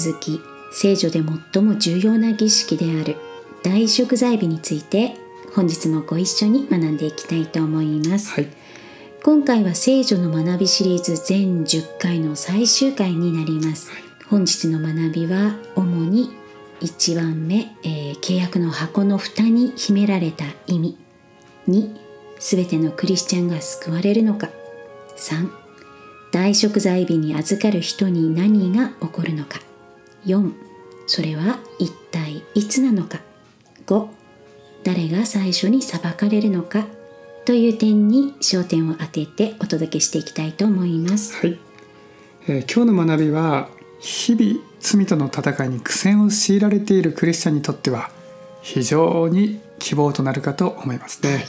続き聖女で最も重要な儀式である大食材日について本日もご一緒に学んでいきたいと思います、はい、今回は聖女の学びシリーズ全10回の最終回になります、はい、本日の学びは主に1番目、えー、契約の箱の蓋に秘められた意味2全てのクリスチャンが救われるのか3大食材日に預かる人に何が起こるのか4それは一体いつなのか5誰が最初に裁かれるのかという点に焦点を当ててお届けしていきたいと思います。はい、えー、今日の学びは日々罪との戦いに苦戦を強いられているクリスチャンにとっては非常に希望となるかと思いますね。はい、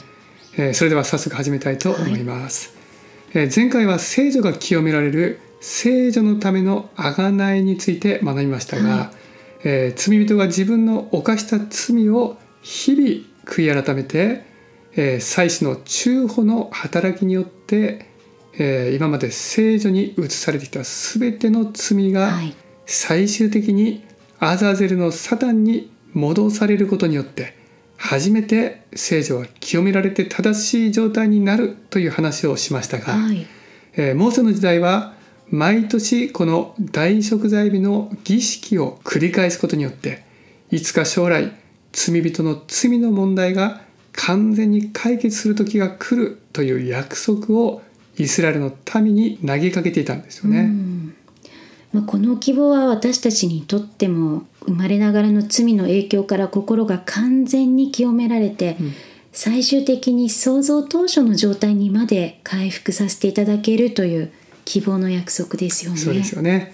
えー、それでは早速始めたいと思います。はい、えー、前回は聖女が清められる聖女のための贖いについて学びましたが、はい、えー、罪人が自分の犯した罪を日々悔い改めて、えー、祭司の中保の働きによって、えー、今まで聖女に移されてきた全ての罪が最終的にアザゼルのサタンに戻されることによって初めて聖女は清められて正しい状態になるという話をしましたが、はい、えー、モーセの時代は毎年この大食材日の儀式を繰り返すことによっていつか将来罪人の罪の問題が完全に解決する時が来るという約束をイスラエルの民に投げかけていたんですよね。まあ、この希望は私たちにとっても生まれながらの罪の影響から心が完全に清められて、うん、最終的に創造当初の状態にまで回復させていただけるという希望の約束ですよね。そうですよね、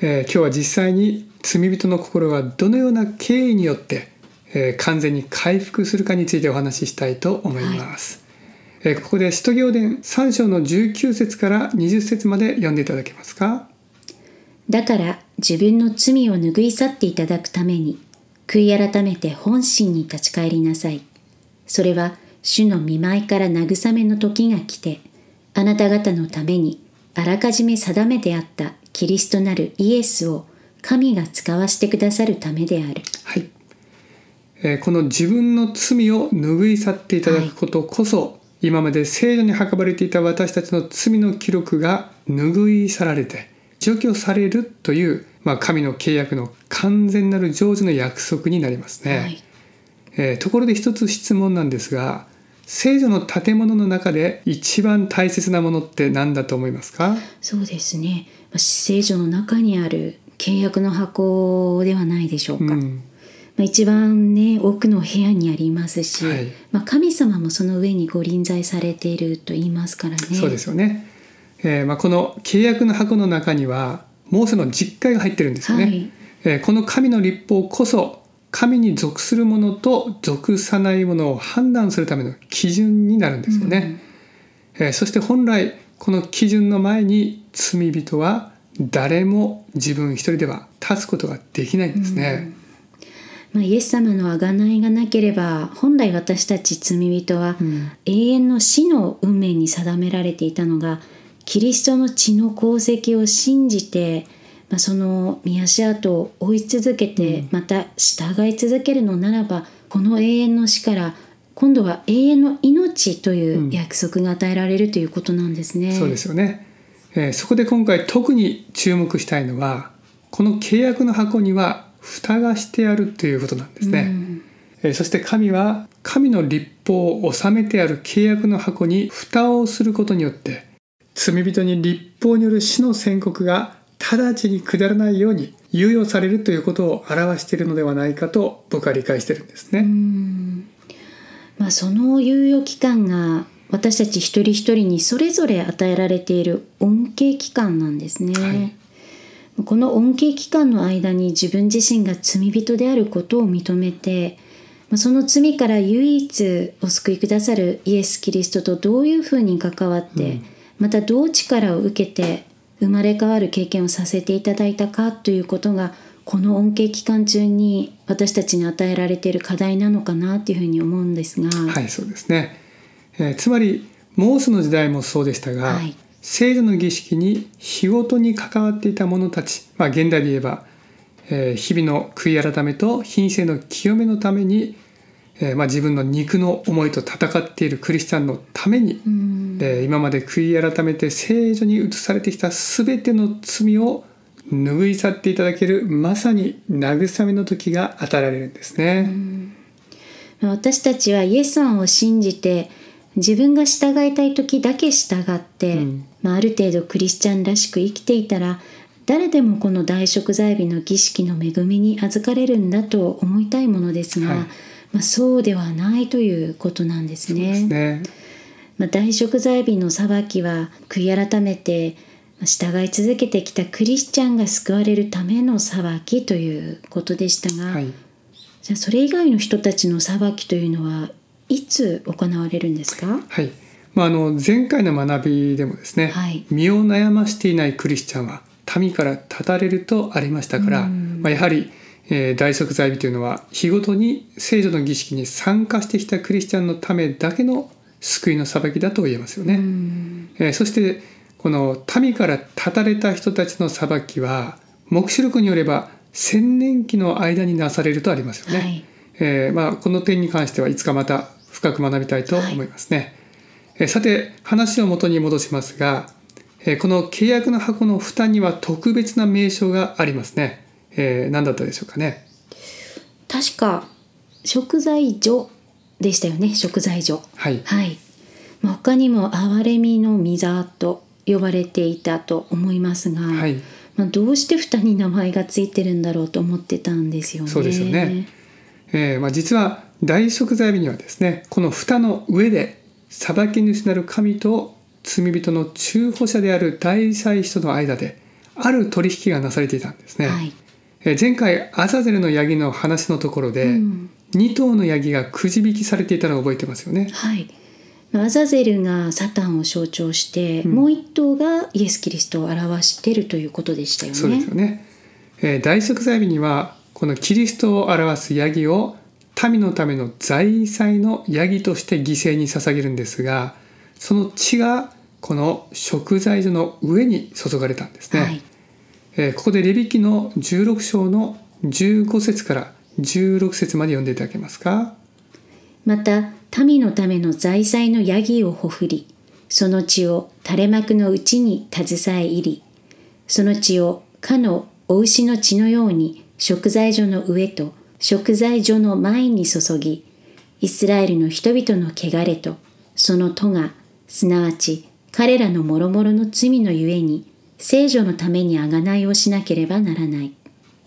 えー、今日は実際に罪人の心がどのような経緯によって、えー、完全に回復するかについてお話ししたいと思います。はい、えー、ここで使徒行伝3章の19節から20節まで読んでいただけますか。だから自分の罪を拭い去っていただくために悔い改めて本心に立ち返りなさい。それは主の見舞いから慰めの時が来てあなた方のためにあらかじめ定めてあったキリストなるイエスを神が使わしてくださるためである。はい、えー、この自分の罪を拭い去っていただくことこそ、はい、今まで聖女に運ばれていた私たちの罪の記録が拭い去られて除去されるという、まあ、神の契約の完全なる成就の約束になりますね。はい、えー、ところで一つ質問なんですが聖女の建物の中で一番大切なものって何だと思いますかそうですね聖女の中にある契約の箱ではないでしょうか、うんまあ、一番ね奥の部屋にありますし、はい、まあ、神様もその上にご臨在されていると言いますからね。そうですよね、えーまあ、この契約の箱の中にはモーセの実家が入ってるんですよね、はい、えこの神の律法こそ神に属するものと属さないものを判断するための基準になるんですよね、うん、えー、そして本来この基準の前に罪人は誰も自分一人では立つことができないんですね、うん、まあ、イエス様の贖いがなければ本来私たち罪人は永遠の死の運命に定められていたのが、キリストの血の功績を信じてまあ、その見足跡を追い続けて、また従い続けるのならばこの永遠の死から今度は永遠の命という約束が与えられるということなんですね。うん、そうですよね、えー、そこで今回特に注目したいのはこの契約の箱には蓋がしてあるということなんですね。うんえー、そして神は神の立法を収めてある契約の箱に蓋をすることによって罪人に立法による死の宣告が直ちに下らないように猶予されるということを表しているのではないかと僕は理解してるんですね。まあ、その猶予期間が私たち一人一人にそれぞれ与えられている恩恵期間なんですね。はいこの恩恵期間の間に自分自身が罪人であることを認めてその罪から唯一お救いくださるイエス・キリストとどういうふうに関わって、またどう力を受けて生まれ変わる経験をさせていただいたかということがこの恩恵期間中に私たちに与えられている課題なのかなというふうに思うんですが。はいそうですね、えー、つまりモースの時代もそうでしたが、はい、聖女の儀式に日ごとに関わっていた者たち、まあ、現代で言えば、えー、日々の悔い改めと品性の清めのためにえー、まあ、自分の肉の思いと戦っているクリスチャンのために、えー、今まで悔い改めて聖女に移されてきた全ての罪を拭い去っていただけるまさに慰めの時が与えられるんですね。私たちはイエスさんを信じて自分が従いたい時だけ従って、うん、まあ、ある程度クリスチャンらしく生きていたら誰でもこの大食材日の儀式の恵みに預かれるんだと思いたいものですが、はいまあ、そうではないということなんですね。すねまあ、大食材日の裁きは悔い改めて従い続けてきたクリスチャンが救われるための裁きということでしたが、はい、じゃあそれ以外の人たちの裁きというのはいつ行われるんですか、はいまあ、あの前回の学びでもですね、はい、身を悩ましていないクリスチャンは民から断たれるとありましたから、まあ、やはり「えー、大食罪日というのは日ごとに聖女の儀式に参加してきたクリスチャンのためだけの救いの裁きだと言えますよね。えー、そしてこの民から断たれた人たちの裁きは黙示録によれば千年期の間になされるとありますよね。はい、えー、まあ、この点に関してはいつかまた深く学びたいと思いますね。はい、えー、さて話を元に戻しますが、えこの契約の箱の蓋には特別な名称がありますね。えー、何だったでしょうかね確か食材所でしたよね食材所はい、はい、他にも憐れみの御座と呼ばれていたと思いますが、はいまあ、どうして蓋に名前がついてるんだろうと思ってたんですよね。そうですよね、えーまあ、実は大食材日にはですねこの蓋の上で裁き主なる神と罪人の中保者である大祭司との間である取引がなされていたんですね。はい前回アザゼルのヤギの話のところで、うん、2頭のヤギがくじ引きされていたのを覚えてますよね。はいアザゼルがサタンを象徴して、うん、もう1頭がイエス・キリストを表しているということでしたよね。そうですよね、えー、大食材日にはこのキリストを表すヤギを民のための財祭のヤギとして犠牲に捧げるんですがその血がこの食材所の上に注がれたんですね、はい、えここでレビ記の16章の15節から16節まで読んでいただけますかまた民のための財産のヤギをほふりその血を垂れ幕のうちに携え入りその血をかのお牛の血のように食材所の上と食材所の前に注ぎイスラエルの人々の汚れとその戸がすなわち彼らの諸々の罪のゆえに聖女のために贖いをしなければならない。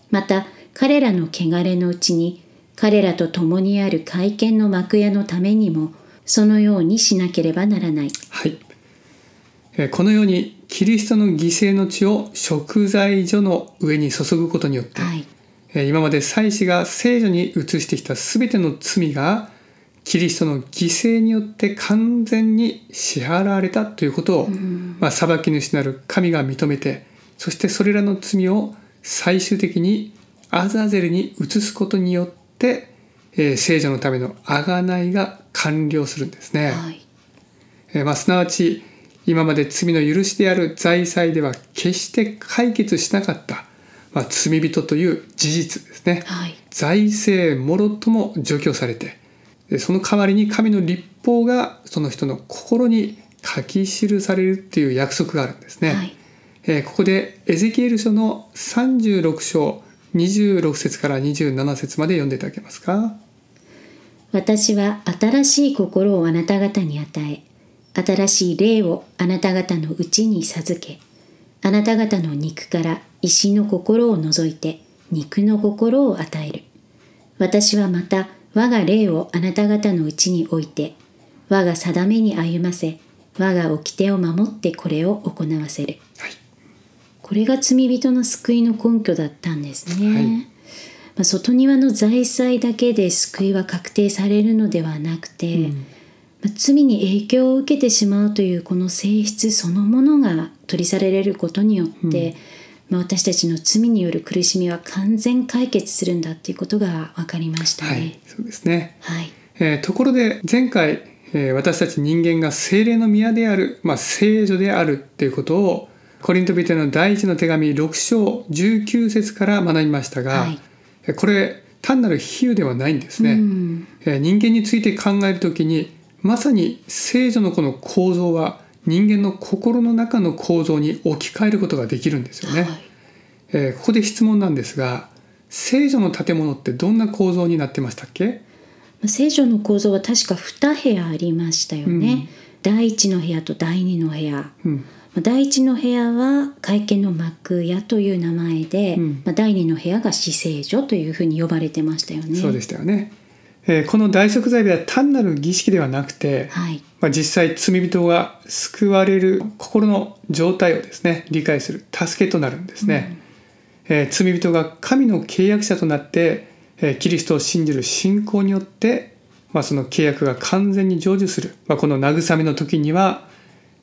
また、彼らの汚れのうちに、彼らと共にある会見の幕屋のためにも、そのようにしなければならない。はい。このように、キリストの犠牲の血を食材所の上に注ぐことによって、はい、今まで祭司が聖女に移してきた全ての罪がキリストの犠牲によって完全に支払われたということを、まあ、裁き主なる神が認めてそしてそれらの罪を最終的にアザゼルに移すことによって、えー、聖女のための贖いが完了するんですね。はい、えー、まあ、すなわち今まで罪の許しである財祭では決して解決しなかった、まあ、罪人という事実ですね。はい、財政もろとも除去されてその代わりに神の立法がその人の心に書き記されるっていう約束があるんですね、はい、えー、ここでエゼキエル書の36章26節から27節まで読んでいただけますか私は新しい心をあなた方に与え新しい霊をあなた方のうちに授けあなた方の肉から石の心を除いて肉の心を与える私はまた我が霊をあなた方のうちに置いて、我が定めに歩ませ、我が掟を守ってこれを行わせる。はい、これが罪人の救いの根拠だったんですね。はい、まあ、外庭の財産だけで救いは確定されるのではなくて、うん、まあ、罪に影響を受けてしまうというこの性質そのものが取り去られることによって、うんまあ、私たちの罪による苦しみは完全解決するんだっていうことが分かりましたね。はい、そうですね、はいえー、ところで前回、えー、私たち人間が精霊の宮である、まあ、聖女であるっていうことをコリントビテの第一の手紙6章19節から学びましたが、はい、これ単なる比喩ではないんですね。うん、えー、人間について考えるときにまさに聖女のこの構造は人間の心の中の構造に置き換えることができるんですよね、はい、えー、ここで質問なんですが聖女の建物ってどんな構造になってましたっけ聖女の構造は確か2部屋ありましたよね、うん、第一の部屋と第二の部屋、うん、第一の部屋は会見の幕屋という名前で、うん、まあ、第二の部屋が死聖女というふうに呼ばれてましたよねそうでしたよねえー、この大食材では単なる儀式ではなくて、はい、まあ、実際罪人が救われる心の状態をですね理解する助けとなるんですね、うん、えー、罪人が神の契約者となって、えー、キリストを信じる信仰によって、まあ、その契約が完全に成就する、まあ、この慰めの時には、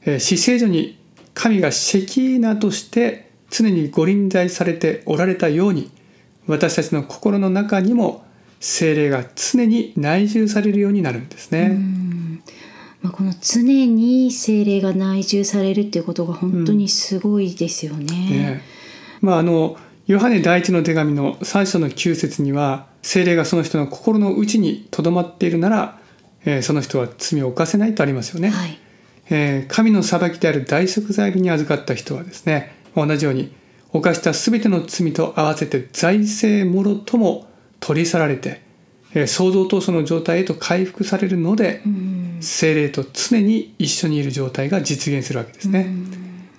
え死聖所に神がシェキーナとして常にご臨在されておられたように私たちの心の中にも精霊が常に内住されるようになるんですね。まあ、この常に精霊が内住されるっていうことが本当にすごいですよね。うんねまあ、あのヨハネ第一の手紙の3章の九節には精霊がその人の心の内にとどまっているなら、えー、その人は罪を犯せないとありますよね。はい、えー、神の裁きである大食罪日に預かった人はですね同じように犯したすべての罪と合わせて財政もろとも取り去られて、えー、創造とその状態へと回復されるので、精霊と常に一緒にいる状態が実現するわけですね。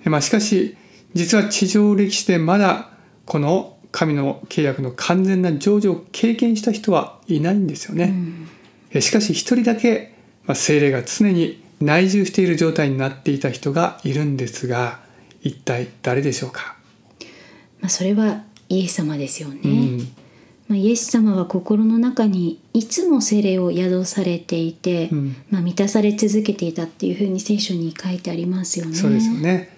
うまあ、しかし実は地上歴史でまだこの神の契約の完全な成就を経験した人はいないんですよね。うしかし一人だけ、まあ、精霊が常に内住している状態になっていた人がいるんですが一体誰でしょうか、まあ、それはイエス様ですよね、うん、まあ、イエス様は心の中にいつも精霊を宿されていて、うん、まあ、満たされ続けていたっていうふうに聖書に書いてありますよね。そうですよね、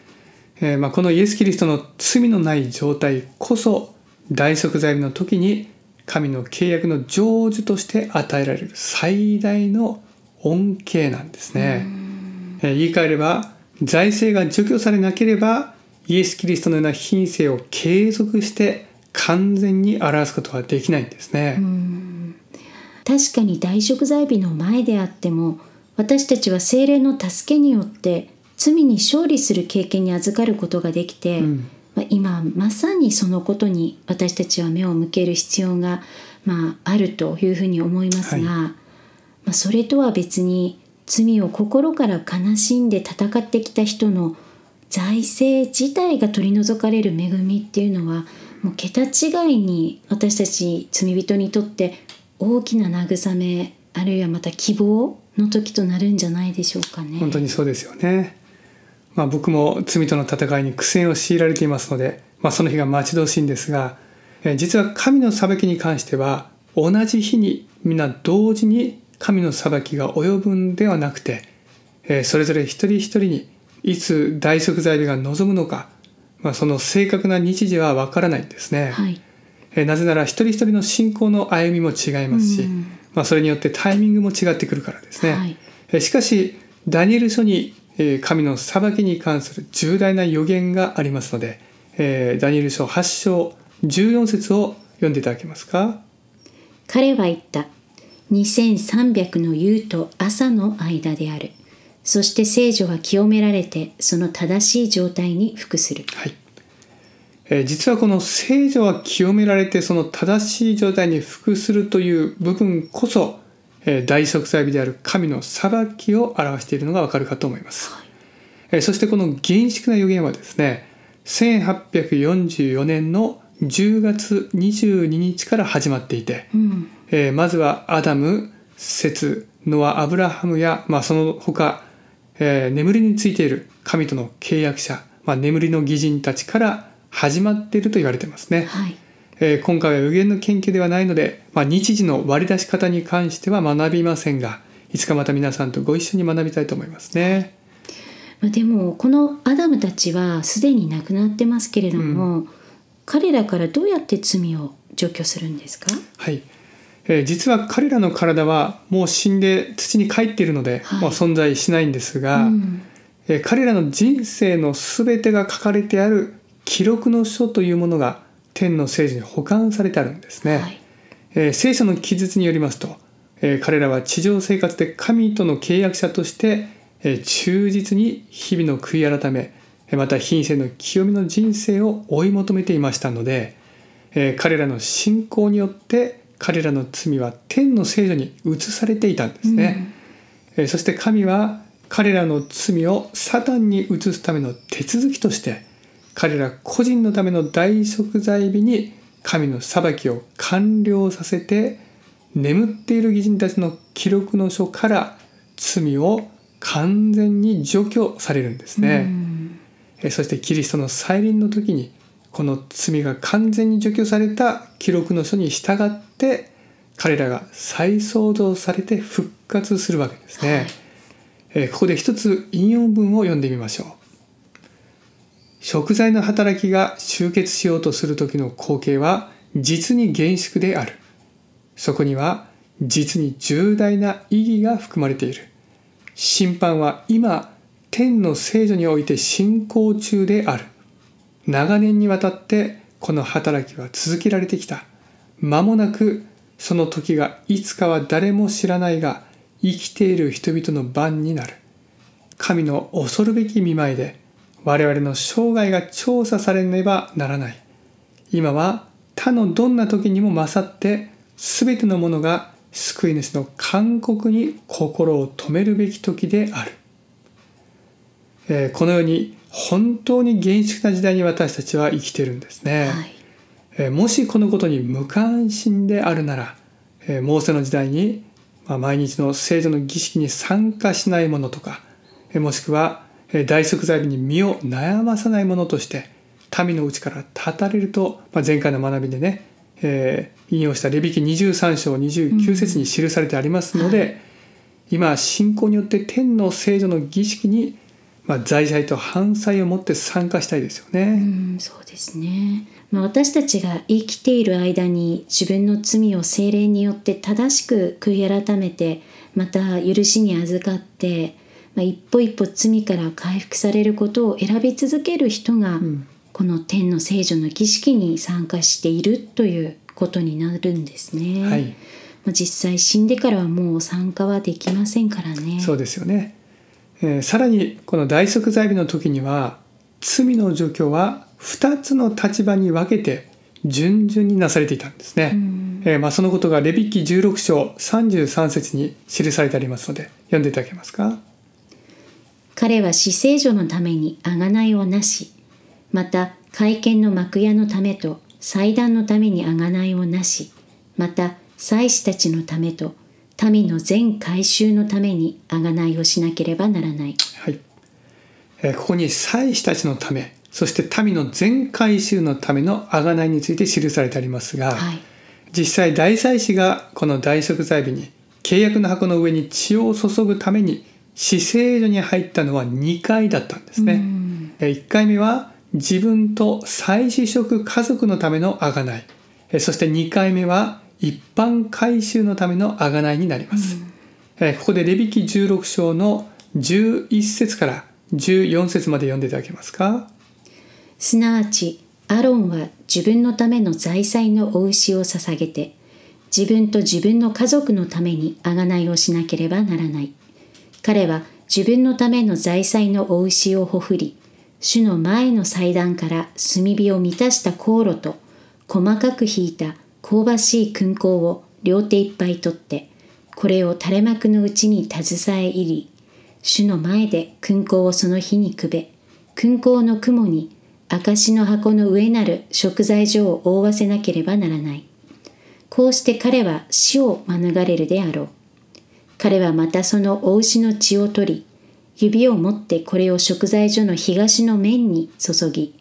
えー、まあ、このイエス・キリストの罪のない状態こそ大贖罪の時に神の契約の成就として与えられる最大の恩恵なんですね。えー、言い換えれば財政が除去されなければイエス・キリストのような品性を継続して完全に表すことはできないんですね。確かに大食材日の前であっても私たちは精霊の助けによって罪に勝利する経験に預かることができて、うん、まあ、今まさにそのことに私たちは目を向ける必要が、まあ、あるというふうに思いますが、はい、まあ、それとは別に罪を心から悲しんで戦ってきた人の財政自体が取り除かれる恵みっていうのはもう桁違いに私たち罪人にとって大きな慰めあるいはまた希望の時となるんじゃないでしょうかね。本当にそうですよね。まあ、僕も罪との戦いに苦戦を強いられていますので、まあ、その日が待ち遠しいんですが、え実は神の裁きに関しては同じ日に皆同時に神の裁きが及ぶんではなくて、えそれぞれ一人一人にいつ大贖罪日が望むのかまあ、その正確な日時はわからないんですね、はい、えなぜなら一人一人の信仰の歩みも違いますし、うん、まあ、それによってタイミングも違ってくるからですね、はい、えしかしダニエル書にえ神の裁きに関する重大な予言がありますので、えー、ダニエル書8章14節を読んでいただけますか彼は言った2300の夕と朝の間であるそして聖女は清められてその正しい状態に服する、はいえー、実はこの「聖女は清められてその正しい状態に服する」という部分こそ、えー、大息災日である神の裁きを表しているのがわかるかと思います、はい、えー、そしてこの厳粛な予言はですね1844年の10月22日から始まっていて、うん、えまずはアダム、セツ、ノア、アブラハムや、まあ、その他えー、眠りについている神との契約者、まあ、眠りの義人たちから始まっていると言われてますね。はいえー、今回は右言の研究ではないので、まあ、日時の割り出し方に関しては学びませんがいつかまた皆さんとご一緒に学びたいと思いますね。まあ、でもこのアダムたちはすでに亡くなってますけれども、うん、彼らからどうやって罪を除去するんですかはいえー、実は彼らの体はもう死んで土に帰っているので、はい、まあ、存在しないんですが、うん、えー、彼らの人生の全てが書かれてある記録の書というものが天の聖書に保管されてあるんですね、はい、えー、聖書の記述によりますと、え彼らは地上生活で神との契約者として、え忠実に日々の悔い改めまた品性の清めの人生を追い求めていましたので、え彼らの信仰によって彼らの罪は天の聖女に移されていたんですね、うん、そして神は彼らの罪をサタンに移すための手続きとして彼ら個人のための大食材日に神の裁きを完了させて眠っている義人たちの記録の書から罪を完全に除去されるんですね、うん、そしてキリストの再臨の時にこの罪が完全に除去された記録の書に従って彼らが再創造されて復活するわけですね、はい、えー、ここで一つ引用文を読んでみましょう食材の働きが集結しようとする時の光景は実に厳粛であるそこには実に重大な意義が含まれている審判は今天の聖女において進行中である長年にわたってこの働きは続けられてきた間もなくその時がいつかは誰も知らないが生きている人々の番になる神の恐るべき見舞いで我々の生涯が調査されねばならない今は他のどんな時にも勝って全てのものが救い主の勧告に心を止めるべき時である、えー、このように本当に厳粛な時代に私たちは生きてるんですね、はい、もしこのことに無関心であるなら、モーセの時代に、毎日の聖女の儀式に参加しないものとか、もしくは、大食材に身を悩まさないものとして民のうちから断たれると、まあ、前回の学びでね、えー、引用したレビキ23章29節に記されてありますので、うんはい、今信仰によって天の聖女の儀式にまあ、財財と反債を持って参加したいですよね。うんそうですねまあ、私たちが生きている間に自分の罪を精霊によって正しく悔い改めてまた許しに預かって、まあ、一歩一歩罪から回復されることを選び続ける人が、この天の聖女の儀式に参加しているということになるんですね。はいまあ、実際死んでからはもう参加はできませんからね。そうですよねえー、さらにこの大即罪日の時には罪の除去は2つの立場に分けて順々になされていたんですね、えー、まあ、そのことがレビキ16章33節に記されてありますので読んでいただけますか彼は死聖女のために贖いをなしまた会見の幕屋のためと祭壇のために贖いをなしまた祭司たちのためと民の全改修のために贖いをしなければならない、はいえー、ここに祭司たちのためそして民の全改修のための贖いについて記されてありますが、はい、実際大祭司がこの大食材日に契約の箱の上に血を注ぐために死聖所に入ったのは2回だったんですね。え1回目は自分と再始職家族のための贖いそして2回目は一般回収のための贖いになります、うん、ここでレビキ16章の11節から14節まで読んでいただけますかすなわちアロンは自分のための財産のお牛を捧げて自分と自分の家族のために贖いをしなければならない彼は自分のための財産のお牛をほふり主の前の祭壇から炭火を満たした香炉と細かく引いた香ばしい燻香を両手いっぱい取って、これを垂れ幕のうちに携え入り、主の前で勲功をその火にくべ、勲功の雲に証の箱の上なる食材所を覆わせなければならない。こうして彼は死を免れるであろう。彼はまたそのお牛の血を取り、指を持ってこれを食材所の東の面に注ぎ、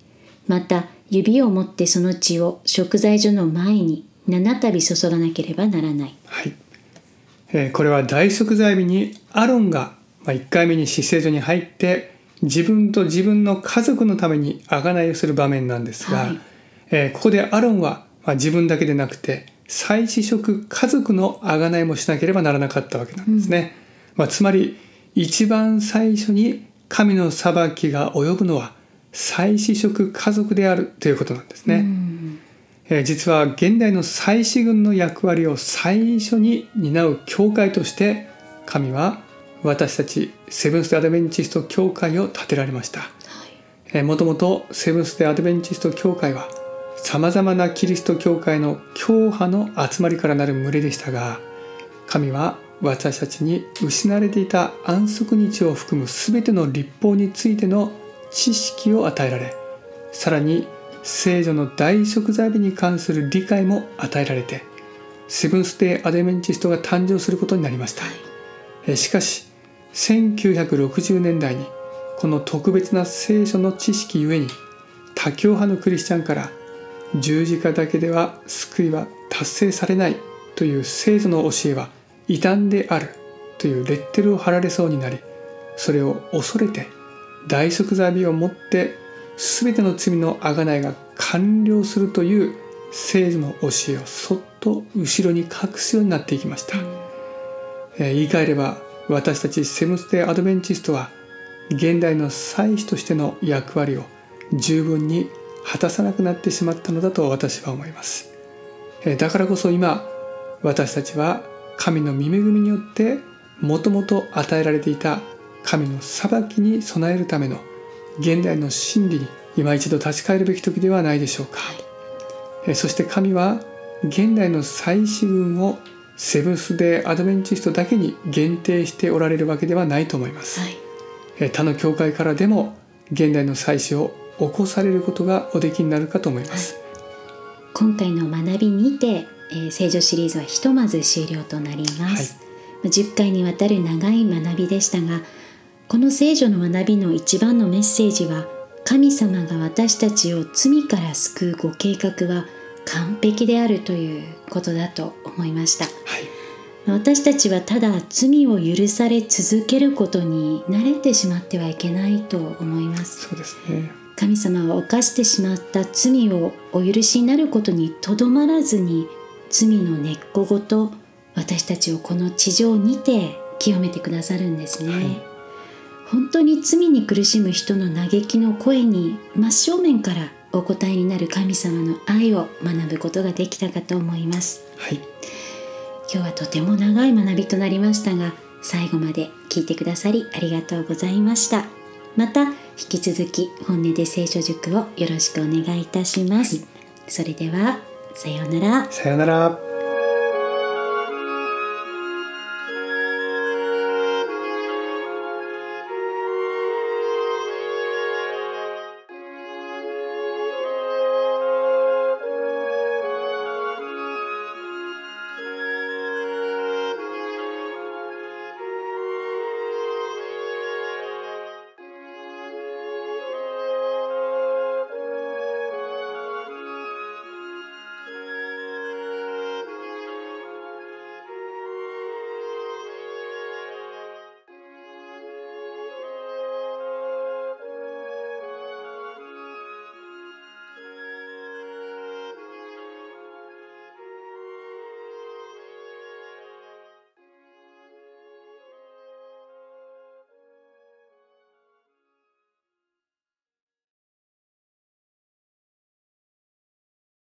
また指を持ってその血を食材所の前に七度注がなければならない、はいえー、これは大食材日にアロンがま1回目に死聖所に入って自分と自分の家族のために贖いをする場面なんですが、はい、えー、ここでアロンは、まあ、自分だけでなくて再子職家族の贖いもしなければならなかったわけなんですね。うん、まあ、つまり一番最初に神の裁きが及ぶのは再子職家族であるということなんですね。え実は現代の祭祀軍の役割を最初に担う教会として神は私たちセブンス・デ・アドベンチスト教会を建てられました、えもともとセブンス・デ・アドベンチスト教会はさまざまなキリスト教会の教派の集まりからなる群れでしたが神は私たちに失われていた安息日を含む全ての立法についての知識を与えられさらに聖女の大食材日に関する理解も与えられてセブンス・デイ・アデメンチストが誕生することになりました、しかし1960年代にこの特別な聖書の知識ゆえに多教派のクリスチャンから十字架だけでは救いは達成されないという聖書の教えは異端であるというレッテルを貼られそうになりそれを恐れて大食座日をもって全ての罪の贖いが完了するという聖書の教えをそっと後ろに隠すようになっていきました、えー、言い換えれば私たちセムス・テ・アドベンチストは現代の祭司としての役割を十分に果たさなくなってしまったのだと私は思います、えー、だからこそ今私たちは神の御恵みによってもともと与えられていた神の裁きに備えるための現代の真理に今一度立ち返るべき時ではないでしょうか、はい、そして神は現代の祭祀群をセブスでアドベンチストだけに限定しておられるわけではないと思います、はい、他の教会からでも現代の祭祀を起こされることがおできになるかと思います、はい、今回の学びにて、えー、聖女シリーズはひとまず終了となります、はい、10回にわたる長い学びでしたがこの聖女の学びの一番のメッセージは神様が私たちを罪から救うご計画は完璧であるということだと思いました、はい、私たちはただ罪を許され続けることに慣れてしまってはいけないと思いますそうですね神様は犯してしまった罪をお許しになることにとどまらずに罪の根っこごと私たちをこの地上にて清めてくださるんですね、はい本当に罪に苦しむ人の嘆きの声に真正面からお答えになる神様の愛を学ぶことができたかと思います、はい、今日はとても長い学びとなりましたが最後まで聞いてくださりありがとうございましたまた引き続き本音で聖書塾をよろしくお願いいたします、はい、それではさようならさようなら